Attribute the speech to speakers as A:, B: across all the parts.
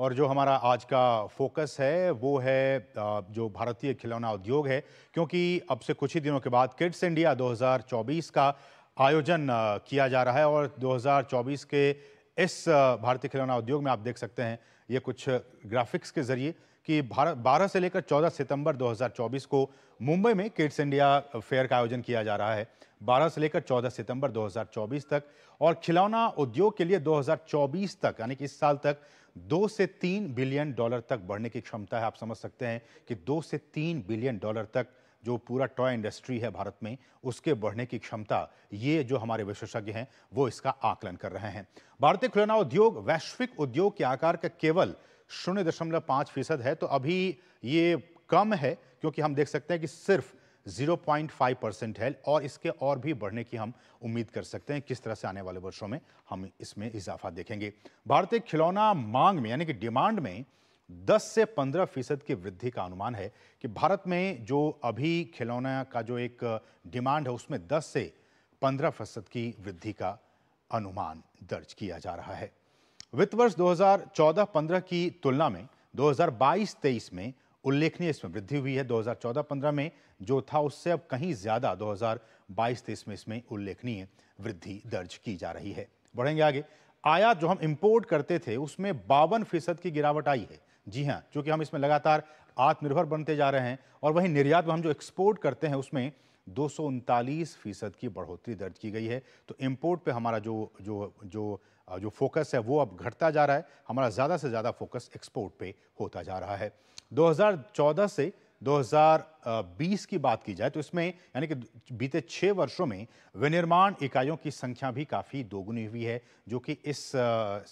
A: और जो हमारा आज का फोकस है वो है जो भारतीय खिलौना उद्योग है क्योंकि अब से कुछ ही दिनों के बाद किड्स इंडिया 2024 का आयोजन किया जा रहा है और 2024 के इस भारतीय खिलौना उद्योग में आप देख सकते हैं ये कुछ ग्राफिक्स के ज़रिए कि भारत बारह से लेकर 14 सितंबर 2024 को मुंबई में किड्स इंडिया फेयर का आयोजन किया जा रहा है 12 से लेकर 14 सितंबर 2024 तक और खिलौना उद्योग के लिए 2024 तक यानी कि इस साल तक दो से तीन बिलियन डॉलर तक बढ़ने की क्षमता है आप समझ सकते हैं कि दो से तीन बिलियन डॉलर तक जो पूरा टॉय इंडस्ट्री है भारत में उसके बढ़ने की क्षमता ये जो हमारे विशेषज्ञ हैं वो इसका आकलन कर रहे हैं भारतीय खिलौना उद्योग वैश्विक उद्योग के आकार का केवल शून्य दशमलव पाँच फीसद है तो अभी ये कम है क्योंकि हम देख सकते हैं कि सिर्फ 0.5 परसेंट है और इसके और भी बढ़ने की हम उम्मीद कर सकते हैं किस तरह से आने वाले वर्षों में हम इसमें इजाफा देखेंगे भारतीय खिलौना मांग में यानी कि डिमांड में 10 से 15 फीसद की वृद्धि का अनुमान है कि भारत में जो अभी खिलौना का जो एक डिमांड है उसमें 10 से 15 फीसद की वृद्धि का अनुमान दर्ज किया जा रहा है वित्त वर्ष 2014-15 की तुलना में 2022-23 में उल्लेखनीय इसमें वृद्धि हुई है 2014-15 में जो था उससे अब कहीं ज्यादा 2022-23 में इसमें उल्लेखनीय वृद्धि दर्ज की जा रही है बढ़ेंगे आगे आयात जो हम इंपोर्ट करते थे उसमें बावन फीसद की गिरावट आई है जी हाँ क्योंकि हम इसमें लगातार आत्मनिर्भर बनते जा रहे हैं और वहीं निर्यात में हम जो एक्सपोर्ट करते हैं उसमें दो फीसद की बढ़ोतरी दर्ज की गई है तो इम्पोर्ट पे हमारा जो जो जो जो फोकस है वो अब घटता जा रहा है हमारा ज़्यादा से ज़्यादा फोकस एक्सपोर्ट पे होता जा रहा है 2014 से 2000 2020 की बात की जाए तो इसमें यानी कि बीते छः वर्षों में विनिर्माण इकाइयों की संख्या भी काफ़ी दोगुनी हुई है जो कि इस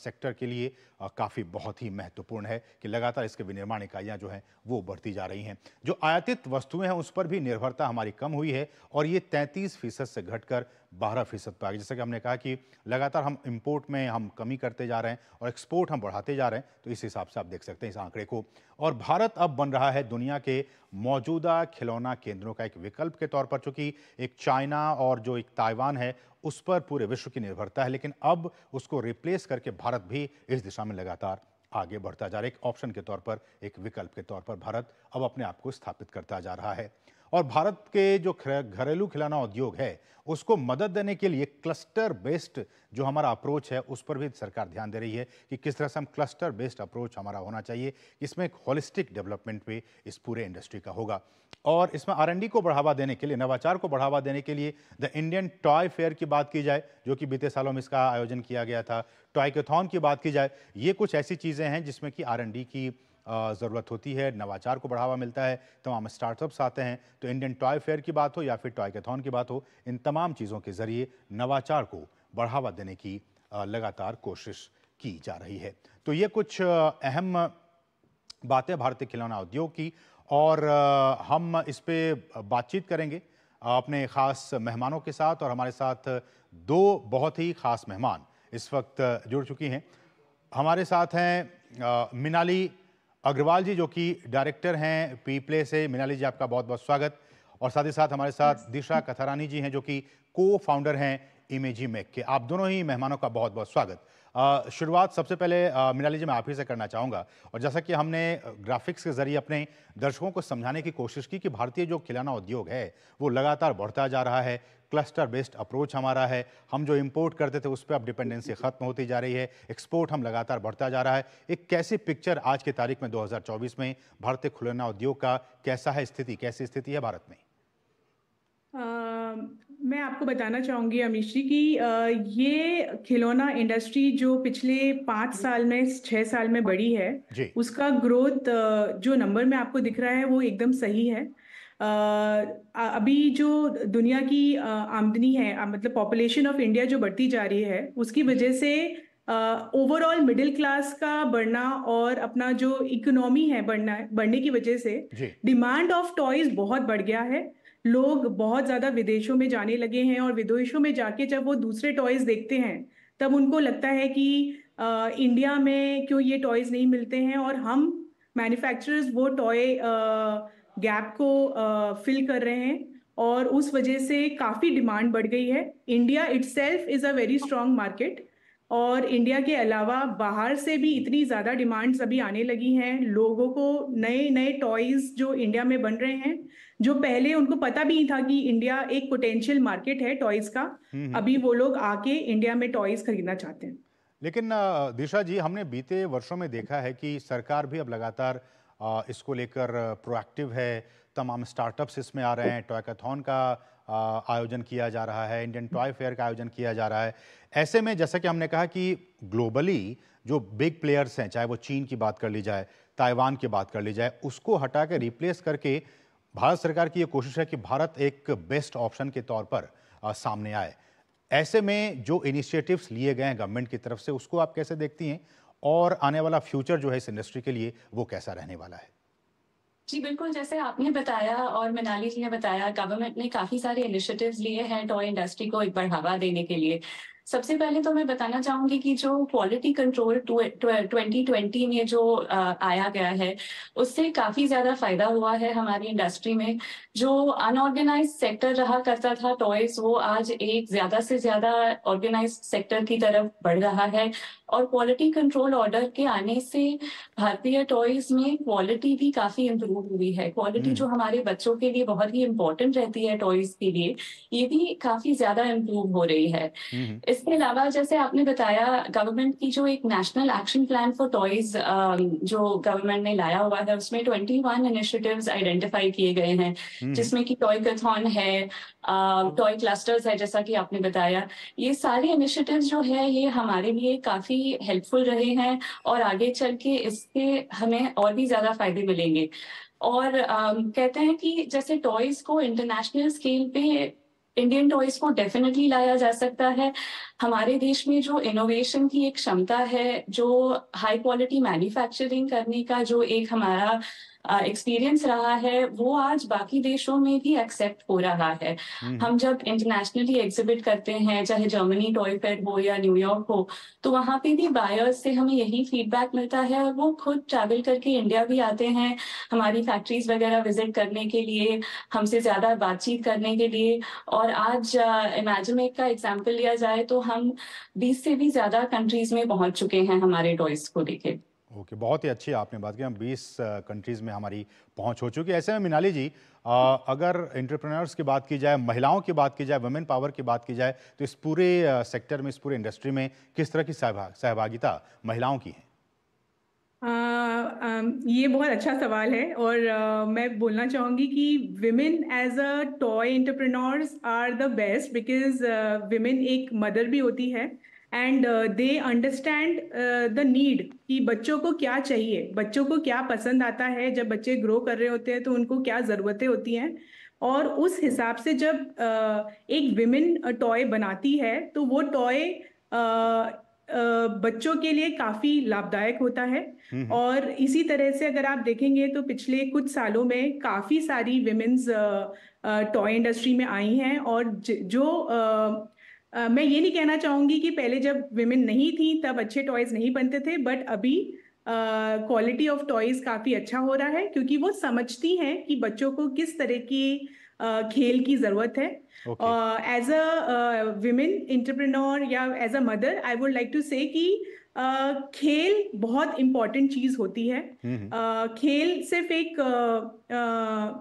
A: सेक्टर के लिए काफ़ी बहुत ही महत्वपूर्ण है कि लगातार इसके विनिर्माण इकाइयाँ जो हैं वो बढ़ती जा रही हैं जो आयातित वस्तुएं हैं उस पर भी निर्भरता हमारी कम हुई है और ये तैंतीस फीसद से घटकर बारह फीसद पर आ गई जैसे कि हमने कहा कि लगातार हम इम्पोर्ट में हम कमी करते जा रहे हैं और एक्सपोर्ट हम बढ़ाते जा रहे हैं तो इस हिसाब से आप देख सकते हैं इस आंकड़े को और भारत अब बन रहा है दुनिया के मौजूदा खिलौना केंद्रों का एक विकल्प के तौर पर चूंकि एक चाइना और जो एक ताइवान है उस पर पूरे विश्व की निर्भरता है लेकिन अब उसको रिप्लेस करके भारत भी इस दिशा में लगातार आगे बढ़ता जा रहा है एक ऑप्शन के तौर पर एक विकल्प के तौर पर भारत अब अपने आप को स्थापित करता जा रहा है और भारत के जो घरेलू खिलौना उद्योग है उसको मदद देने के लिए क्लस्टर बेस्ड जो हमारा अप्रोच है उस पर भी सरकार ध्यान दे रही है कि किस तरह से हम क्लस्टर बेस्ड अप्रोच हमारा होना चाहिए इसमें एक होलिस्टिक डेवलपमेंट भी इस पूरे इंडस्ट्री का होगा और इसमें आर को बढ़ावा देने के लिए नवाचार को बढ़ावा देने के लिए द इंडियन टॉय फेयर की बात की जाए जो कि बीते सालों में इसका आयोजन किया गया था कैथॉन की बात की जाए ये कुछ ऐसी चीज़ें हैं जिसमें कि आर की ज़रूरत होती है नवाचार को बढ़ावा मिलता है तमाम स्टार्टअप्स आते हैं तो इंडियन टॉय फेयर की बात हो या फिर टॉय कैथॉन की बात हो इन तमाम चीज़ों के ज़रिए नवाचार को बढ़ावा देने की लगातार कोशिश की जा रही है तो ये कुछ अहम बातें भारतीय खिलौना उद्योग की और हम इस पर बातचीत करेंगे अपने ख़ास मेहमानों के साथ और हमारे साथ दो बहुत ही ख़ास मेहमान इस वक्त जुड़ चुकी हैं हमारे साथ हैं मिनाली अग्रवाल जी जो कि डायरेक्टर हैं पीपले से मिनाली जी आपका बहुत बहुत स्वागत और साथ ही साथ हमारे साथ दिशा कथारानी जी हैं जो कि को फाउंडर हैं इमेजी मेक के आप दोनों ही मेहमानों का बहुत बहुत स्वागत शुरुआत सबसे पहले मिनाली जी मैं आप ही से करना चाहूँगा और जैसा कि हमने ग्राफिक्स के जरिए अपने दर्शकों को समझाने की कोशिश की कि भारतीय जो खिलौना उद्योग है वो लगातार बढ़ता जा रहा है क्लस्टर बेस्ड अप्रोच हमारा है हम जो इम्पोर्ट करते थे उस पर अब डिपेंडेंसी खत्म होती जा रही है एक्सपोर्ट हम लगातार बढ़ता जा रहा है एक कैसी पिक्चर आज की तारीख में 2024 में भारतीय खुलना उद्योग का कैसा है स्थिति कैसी स्थिति है भारत में
B: आ, मैं आपको बताना चाहूंगी अमीश जी की ये खिलौना इंडस्ट्री जो पिछले पाँच साल में छः साल में बढ़ी है उसका ग्रोथ जो नंबर में आपको दिख रहा है वो एकदम सही है अभी जो दुनिया की आमदनी है मतलब पॉपुलेशन ऑफ इंडिया जो बढ़ती जा रही है उसकी वजह से ओवरऑल मिडिल क्लास का बढ़ना और अपना जो इकोनॉमी है बढ़ना बढ़ने की वजह से डिमांड ऑफ टॉयज बहुत बढ़ गया है लोग बहुत ज्यादा विदेशों में जाने लगे हैं और विदेशों में जाके जब वो दूसरे टॉयज देखते हैं तब उनको लगता है कि आ, इंडिया में क्यों ये टॉयज नहीं मिलते हैं और हम मैन्युफैक्चरर्स वो टॉय गैप को फिल कर रहे हैं और उस वजह से काफ़ी डिमांड बढ़ गई है India it is a very strong market और इंडिया के अलावा बाहर से भी इतनी ज़्यादा डिमांड्स अभी आने लगी हैं लोगों को नए नए टॉयज़ जो इंडिया में बन रहे हैं जो पहले उनको पता भी नहीं था कि इंडिया एक पोटेंशियल मार्केट है टॉयज़ का हम्म, हम्म। अभी वो लोग आके इंडिया में टॉयज़ खरीदना चाहते हैं
A: लेकिन दिशा जी हमने बीते वर्षों में देखा है कि सरकार भी अब लगातार इसको लेकर प्रोएक्टिव है तमाम स्टार्टअप्स इसमें आ रहे हैं टॉयकाथॉन का आयोजन किया जा रहा है इंडियन टॉय फेयर का आयोजन किया जा रहा है ऐसे में जैसा कि हमने कहा कि ग्लोबली जो बिग प्लेयर्स हैं चाहे वो चीन की बात कर ली जाए ताइवान की बात कर ली जाए उसको हटा कर रिप्लेस करके भारत सरकार की ये कोशिश है कि भारत एक बेस्ट ऑप्शन के तौर पर आ, सामने आए ऐसे में जो इनिशिएटिव्स लिए गए हैं गवर्नमेंट की तरफ से उसको आप कैसे देखती हैं और आने वाला फ्यूचर जो है इस इंडस्ट्री के लिए वो कैसा रहने वाला है
C: जी बिल्कुल जैसे आपने बताया और मनाली जी ने बताया गवर्नमेंट ने काफी सारे इनिशिएटिव्स लिए हैं टॉय इंडस्ट्री को एक बढ़ावा देने के लिए सबसे पहले तो मैं बताना चाहूंगी कि जो क्वालिटी कंट्रोल 2020 में जो आया गया है उससे काफी ज्यादा फायदा हुआ है हमारी इंडस्ट्री में जो अनऑर्गेनाइज सेक्टर रहा करता था टॉयज वो आज एक ज्यादा से ज्यादा ऑर्गेनाइज सेक्टर की तरफ बढ़ रहा है और क्वालिटी कंट्रोल ऑर्डर के आने से भारतीय टॉयज में क्वालिटी भी काफी इम्प्रूव हुई है क्वालिटी हम्म। जो हमारे बच्चों के लिए बहुत ही इम्पोर्टेंट रहती है टॉयज के लिए ये भी काफी ज्यादा इम्प्रूव हो रही है हम्म। इसके अलावा जैसे आपने बताया गवर्नमेंट की जो एक national action plan for toys जो गवर्नमेंट ने लाया हुआ है उसमें 21 इनिशिएटिव्स आइडेंटिफाई किए गए हैं हम्म। जिसमें कि टॉय कथॉन है टॉय क्लस्टर्स है जैसा कि आपने बताया ये सारे इनिशिएटिव जो है ये हमारे लिए काफी हेल्पफुल रहे हैं और आगे चल के इसके हमें और भी ज्यादा फायदे मिलेंगे और आ, कहते हैं कि जैसे टॉयज को इंटरनेशनल स्केल पे इंडियन टॉयज को डेफिनेटली लाया जा सकता है हमारे देश में जो इनोवेशन की एक क्षमता है जो हाई क्वालिटी मैन्युफैक्चरिंग करने का जो एक हमारा एक्सपीरियंस रहा है वो आज बाकी देशों में भी एक्सेप्ट हो रहा है हम्म। हम जब इंटरनेशनली एग्जिबिट करते हैं चाहे जर्मनी टॉय फेयर हो या न्यूयॉर्क हो तो वहाँ पे भी बायर्स से हमें यही फीडबैक मिलता है और वो खुद ट्रैवल करके इंडिया भी आते हैं हमारी फैक्ट्रीज वगैरह विजिट करने के लिए हमसे ज़्यादा बातचीत करने के लिए और आज इमेजमेक uh, का एग्जाम्पल लिया जाए तो हम बीस से भी ज़्यादा कंट्रीज में पहुंच चुके हैं हमारे टॉयस को लेके
A: ओके okay, बहुत ही अच्छी आपने बात की हम 20 कंट्रीज़ में हमारी पहुंच हो चुकी है ऐसे में मिनाली जी आ, अगर इंटरप्रेनर्स की बात की जाए महिलाओं की बात की जाए वुमेन पावर की बात की जाए तो इस पूरे सेक्टर में इस पूरे इंडस्ट्री में किस तरह की सहभागिता महिलाओं की है
B: आ, आ, ये बहुत अच्छा सवाल है और आ, मैं बोलना चाहूँगी कि women as a toy entrepreneurs are the best because women एक मदर भी होती है and they understand the need कि बच्चों को क्या चाहिए बच्चों को क्या पसंद आता है जब बच्चे ग्रो कर रहे होते हैं तो उनको क्या ज़रूरतें होती हैं और उस हिसाब से जब uh, एक विमेन टॉय uh, बनाती है तो वो टॉय uh, uh, बच्चों के लिए काफी लाभदायक होता है हम्म, हम्म। और इसी तरह से अगर आप देखेंगे तो पिछले कुछ सालों में काफी सारी विमेन्स टॉय इंडस्ट्री में आई हैं और जो मैं ये नहीं कहना चाहूंगी कि पहले जब विमेन नहीं थी तब अच्छे टॉयज नहीं बनते थे बट अभी क्वालिटी ऑफ टॉयज काफी अच्छा हो रहा है क्योंकि वो समझती हैं कि बच्चों को किस तरह की uh, खेल की जरूरत है एज अ विमेन इंटरप्रिनोर या as a mother I would like to say कि uh, खेल बहुत इम्पॉर्टेंट चीज होती है uh, खेल सिर्फ एक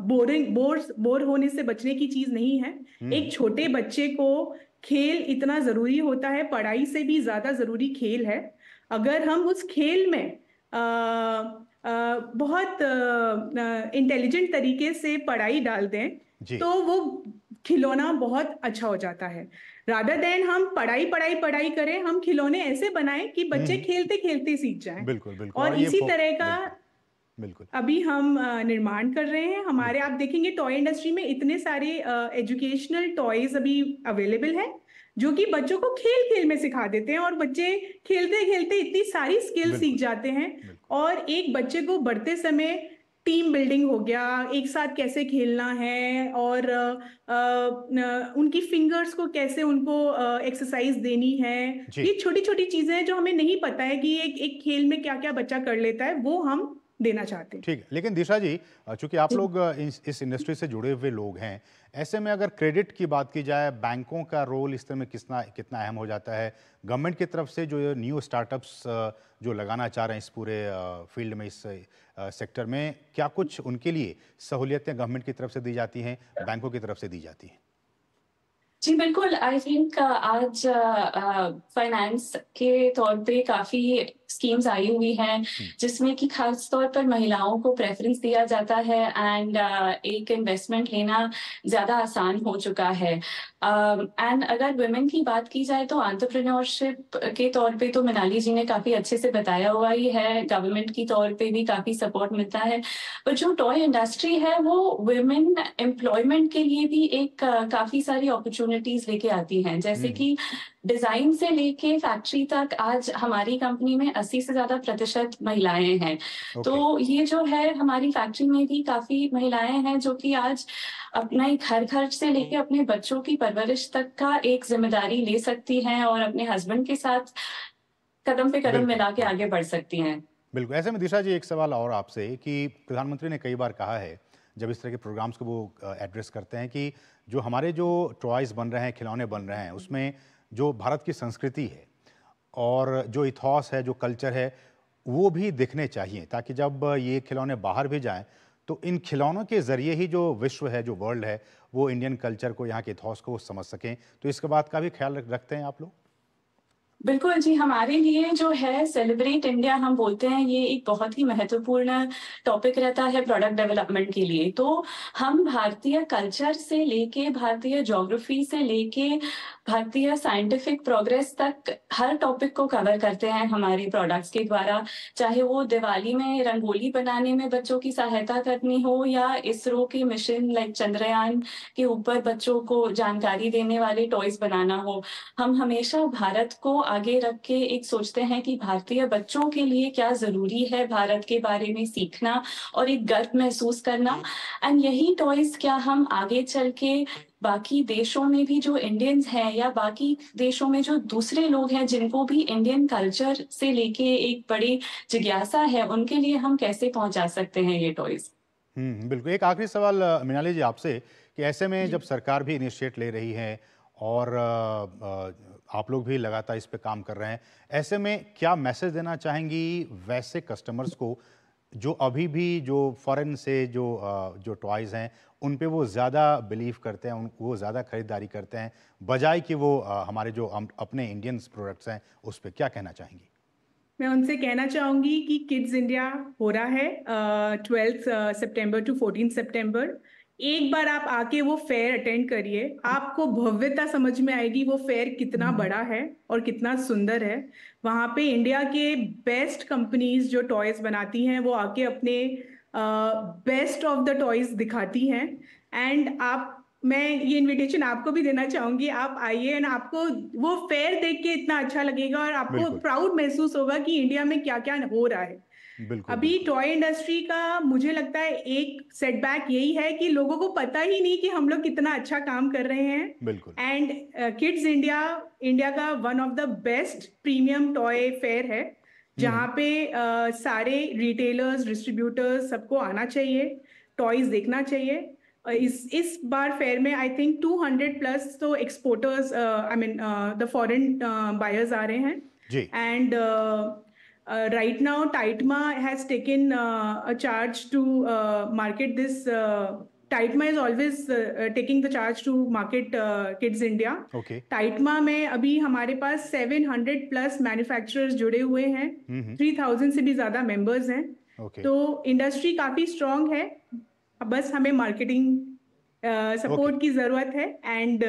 B: बोरिंग बोर बोर होने से बचने की चीज नहीं है हम्म। एक छोटे बच्चे को खेल इतना ज़रूरी होता है पढ़ाई से भी ज़्यादा ज़रूरी खेल है अगर हम उस खेल में आ, आ, बहुत इंटेलिजेंट तरीके से पढ़ाई डाल दें तो वो खिलौना बहुत अच्छा हो जाता है राधा देन हम पढ़ाई पढ़ाई पढ़ाई करें हम खिलौने ऐसे बनाएं कि बच्चे हम्म। खेलते खेलते सीख जाएं
A: बिल्कुल बिल्कुल और, और इसी तरह
B: का बिल्कुल अभी हम निर्माण कर रहे हैं हमारे आप देखेंगे टॉय इंडस्ट्री में इतने सारे एजुकेशनल टॉयज अभी अवेलेबल है जो कि बच्चों को खेल खेल में सिखा देते हैं और बच्चे खेलते खेलते इतनी सारी स्किल सीख जाते हैं और एक बच्चे को बढ़ते समय टीम बिल्डिंग हो गया एक साथ कैसे खेलना है और आ, आ, उनकी फिंगर्स को कैसे उनको एक्सरसाइज देनी है ये छोटी छोटी चीजें हैं जो हमें नहीं पता है कि एक एक खेल में क्या क्या बच्चा कर लेता है वो हम देना चाहते
A: हैं ठीक है लेकिन दिशा जी चूंकि आप लोग इस इंडस्ट्री से जुड़े हुए लोग हैं ऐसे में अगर क्रेडिट की बात की जाए बैंकों का रोल इस तरह में कितना कितना अहम हो जाता है गवर्नमेंट की तरफ से जो न्यू स्टार्टअप्स जो लगाना चाह रहे हैं इस पूरे फील्ड में इस सेक्टर में क्या कुछ उनके लिए सहूलियतें गवर्नमेंट की तरफ से दी जाती हैं बैंकों की तरफ से दी जाती हैं
C: जी बिल्कुल आई थिंक आज फाइनेंस के तौर पे काफी स्कीम्स आई हुई हैं हम्म। जिसमें कि खास तौर पर महिलाओं को प्रेफरेंस दिया जाता है एंड uh, एक इन्वेस्टमेंट लेना ज़्यादा आसान हो चुका है एंड um, uh, अगर वुमेन की बात की जाए तो आंट्रप्रनोरशिप के तौर पे तो मनाली जी ने काफ़ी अच्छे से बताया हुआ ही है गवर्नमेंट की तौर पे भी काफ़ी सपोर्ट मिलता है पर जो टॉय इंडस्ट्री है वो वुमेन एम्प्लॉयमेंट के लिए भी एक uh, काफ़ी सारी अपॉर्चुनिटीज लेके आती हैं जैसे हम्म। कि डिजाइन से लेके फैक्ट्री तक आज हमारी कंपनी में अस्सी से ज्यादा प्रतिशत महिलाएं हैं okay. तो ये जो है हमारी फैक्ट्री में भी काफी महिलाएं हैं जो कि आज अपना घर खर्च से लेकर अपने बच्चों की परवरिश तक का एक जिम्मेदारी ले सकती हैं और अपने हस्बैंड के साथ कदम पे कदम मिला के आगे बढ़ सकती हैं
A: बिल्कुल ऐसे में दिशा जी एक सवाल और आपसे कि प्रधानमंत्री ने कई बार कहा है जब इस तरह के प्रोग्राम्स को वो एड्रेस करते हैं कि जो हमारे जो टॉयज़ बन रहे हैं खिलौने बन रहे हैं उसमें जो भारत की संस्कृति है और जो इथॉस है जो कल्चर है वो भी दिखने चाहिए ताकि जब ये खिलौने बाहर भी जाएं तो इन खिलौनों के ज़रिए ही जो विश्व है जो वर्ल्ड है वो इंडियन कल्चर को यहाँ के इथॉस को समझ सकें तो इसके बाद का भी ख्याल रखते हैं आप लोग
C: बिल्कुल जी हमारे लिए जो है सेलिब्रेट इंडिया हम बोलते हैं ये एक बहुत ही महत्वपूर्ण टॉपिक रहता है प्रोडक्ट डेवलपमेंट के लिए तो हम भारतीय कल्चर से लेके भारतीय ज्योग्राफी से लेके भारतीय साइंटिफिक प्रोग्रेस तक हर टॉपिक को कवर करते हैं हमारे प्रोडक्ट्स के द्वारा चाहे वो दिवाली में रंगोली बनाने में बच्चों की सहायता करनी हो या इसरो के मिशन लाइक चंद्रयान के ऊपर बच्चों को जानकारी देने वाले टॉयज बनाना हो हम हमेशा भारत को आगे रख के एक सोचते हैं कि भारतीय बच्चों के लिए क्या जरूरी है भारत के बारे में सीखना और एक गर्व महसूस करना एंड यही टॉयज क्या हम आगे चल के बाकी देशों में भी जो इंडियंस हैं या बाकी देशों में जो दूसरे लोग हैं जिनको भी इंडियन कल्चर से लेके एक बड़ी जिज्ञासा है उनके लिए हम कैसे पहुंचा सकते हैं ये टॉयज
A: हम्म बिल्कुल एक आखिरी सवाल मीनाली जी आपसे कि ऐसे में जब सरकार भी इनिशिएट ले रही है और आप लोग भी लगातार इस पर काम कर रहे हैं ऐसे में क्या मैसेज देना चाहेंगी वैसे कस्टमर्स को जो अभी भी जो फॉरेन से जो जो टॉयज़ हैं उन पे वो ज़्यादा बिलीव करते हैं उन वो ज़्यादा ख़रीदारी करते हैं बजाय कि वो हमारे जो अपने इंडियन प्रोडक्ट्स हैं उस पर क्या कहना चाहेंगी
B: मैं उनसे कहना चाहूँगी कि किड्स इंडिया हो रहा है ट्वेल्थ सितंबर टू फोर्टीन सितंबर एक बार आप आके वो फेयर अटेंड करिए आपको भव्यता समझ में आएगी वो फेयर कितना हम्म। बड़ा है और कितना सुंदर है वहाँ पे इंडिया के बेस्ट कंपनीज जो टॉयज बनाती हैं वो आके अपने बेस्ट ऑफ द टॉयज दिखाती हैं एंड आप मैं ये इनविटेशन आपको भी देना चाहूंगी आप आइए एंड आपको वो फेयर देख के इतना अच्छा लगेगा और आपको प्राउड महसूस होगा कि इंडिया में क्या क्या हो रहा है अभी टॉय इंडस्ट्री का मुझे लगता है एक सेटबैक यही है कि लोगों को पता ही नहीं कि हम लोग कितना अच्छा काम कर रहे हैं बिल्कुल एंड किड्स इंडिया इंडिया का one of the best premium toy fair है जहाँ हम्म। पे uh, सारे रिटेलर्स डिस्ट्रीब्यूटर्स सबको आना चाहिए टॉयज देखना चाहिए uh, इस इस बार फेयर में आई थिंक 200 प्लस तो exporters I mean the foreign buyers आ रहे हैं and uh, Uh, right now, Tightma has taken uh, a charge to uh, market this. Uh, Tightma is always taking the charge to market Kids India. Okay. Tightma में अभी हमारे पास 700 plus manufacturers जुड़े हुए हैं mm-hmm. 3000 से भी ज्यादा members हैं okay. तो इंडस्ट्री काफी स्ट्रांग है बस हमें मार्केटिंग सपोर्ट की जरूरत है एंड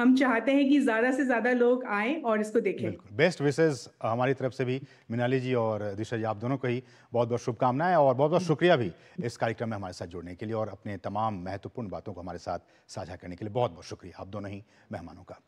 B: हम चाहते हैं कि ज़्यादा से ज़्यादा लोग आएँ और इसको देखें
A: बेस्ट विशेष हमारी तरफ से भी मिनाली जी और दिशा जी आप दोनों को ही बहुत बहुत शुभकामनाएं और बहुत बहुत शुक्रिया भी इस कार्यक्रम में हमारे साथ जुड़ने के लिए और अपने तमाम महत्वपूर्ण बातों को हमारे साथ साझा करने के लिए बहुत बहुत शुक्रिया आप दोनों ही मेहमानों का